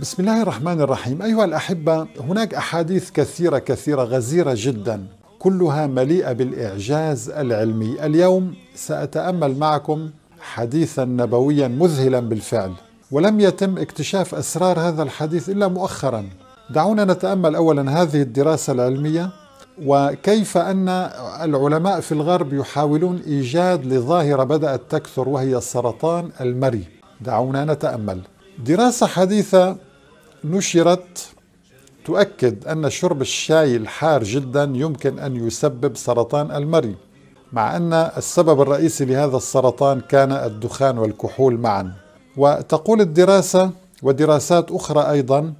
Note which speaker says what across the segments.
Speaker 1: بسم الله الرحمن الرحيم أيها الأحبة هناك أحاديث كثيرة كثيرة غزيرة جدا كلها مليئة بالإعجاز العلمي اليوم سأتأمل معكم حديثا نبويا مذهلا بالفعل ولم يتم اكتشاف أسرار هذا الحديث إلا مؤخرا دعونا نتأمل أولا هذه الدراسة العلمية وكيف أن العلماء في الغرب يحاولون إيجاد لظاهرة بدأت تكثر وهي سرطان المري دعونا نتأمل دراسة حديثة نشرت تؤكد أن شرب الشاي الحار جدا يمكن أن يسبب سرطان المري مع أن السبب الرئيسي لهذا السرطان كان الدخان والكحول معا وتقول الدراسة ودراسات أخرى أيضا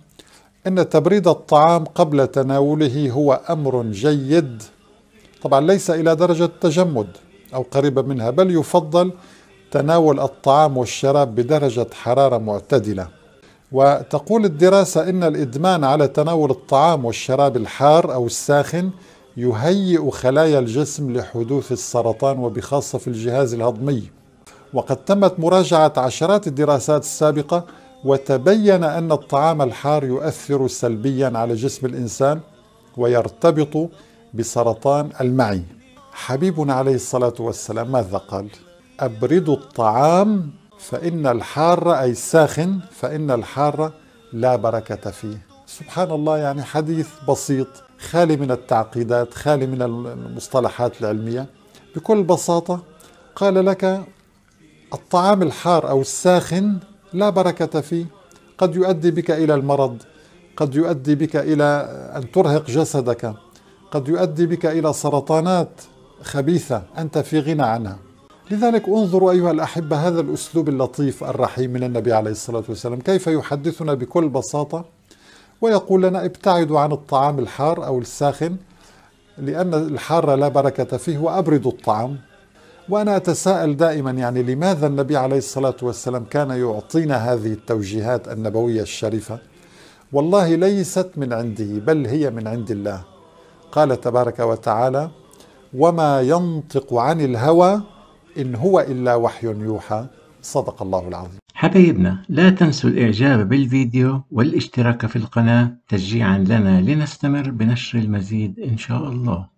Speaker 1: أن تبريد الطعام قبل تناوله هو أمر جيد طبعا ليس إلى درجة تجمد أو قريبة منها بل يفضل تناول الطعام والشراب بدرجة حرارة معتدلة وتقول الدراسة إن الإدمان على تناول الطعام والشراب الحار أو الساخن يهيئ خلايا الجسم لحدوث السرطان وبخاصة في الجهاز الهضمي وقد تمت مراجعة عشرات الدراسات السابقة وتبين أن الطعام الحار يؤثر سلبيا على جسم الإنسان ويرتبط بسرطان المعي حبيبنا عليه الصلاة والسلام ماذا قال؟ أبردوا الطعام فإن الحار أي الساخن فإن الحار لا بركة فيه سبحان الله يعني حديث بسيط خالي من التعقيدات خالي من المصطلحات العلمية بكل بساطة قال لك الطعام الحار أو الساخن لا بركة فيه قد يؤدي بك إلى المرض قد يؤدي بك إلى أن ترهق جسدك قد يؤدي بك إلى سرطانات خبيثة أنت في غنى عنها لذلك انظروا أيها الأحبة هذا الأسلوب اللطيف الرحيم من النبي عليه الصلاة والسلام كيف يحدثنا بكل بساطة ويقول لنا ابتعدوا عن الطعام الحار أو الساخن لأن الحار لا بركة فيه وأبردوا الطعام وأنا أتساءل دائما يعني لماذا النبي عليه الصلاة والسلام كان يعطينا هذه التوجيهات النبوية الشريفة والله ليست من عنده بل هي من عند الله قال تبارك وتعالى وما ينطق عن الهوى إن هو إلا وحي يوحى صدق الله العظيم حبيبنا لا تنسوا الإعجاب بالفيديو والاشتراك في القناة تشجيعا لنا لنستمر بنشر المزيد إن شاء الله